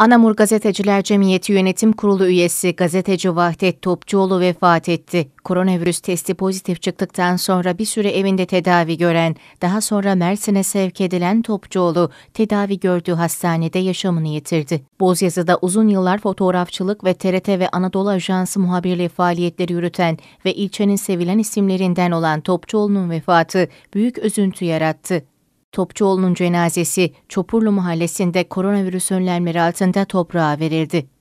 Anamur Gazeteciler Cemiyeti Yönetim Kurulu üyesi gazeteci Vahdet Topçuoğlu vefat etti. Koronavirüs testi pozitif çıktıktan sonra bir süre evinde tedavi gören, daha sonra Mersin'e sevk edilen Topçuoğlu tedavi gördüğü hastanede yaşamını yitirdi. Bozyazı'da uzun yıllar fotoğrafçılık ve TRT ve Anadolu Ajansı muhabirliği faaliyetleri yürüten ve ilçenin sevilen isimlerinden olan Topçuoğlu'nun vefatı büyük üzüntü yarattı. Topçuoğlu'nun cenazesi Çopurlu Mahallesi'nde koronavirüs önlemleri altında toprağa verildi.